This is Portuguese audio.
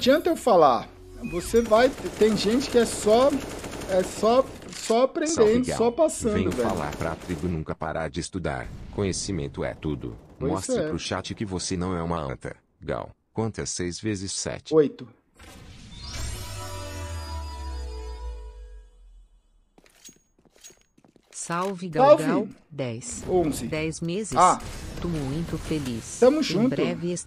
adianta eu falar. Você vai. Tem gente que é só. É só. Só aprendendo, só passando. Venho velho. falar pra tribo nunca parar de estudar. Conhecimento é tudo. Pois Mostre é. pro chat que você não é uma anta. Gal, quanto é 6 vezes 7? 8. Salve, Gal, Gal. 10. 11. 10 meses. Ah. Tô muito feliz. Tamo junto. Em breve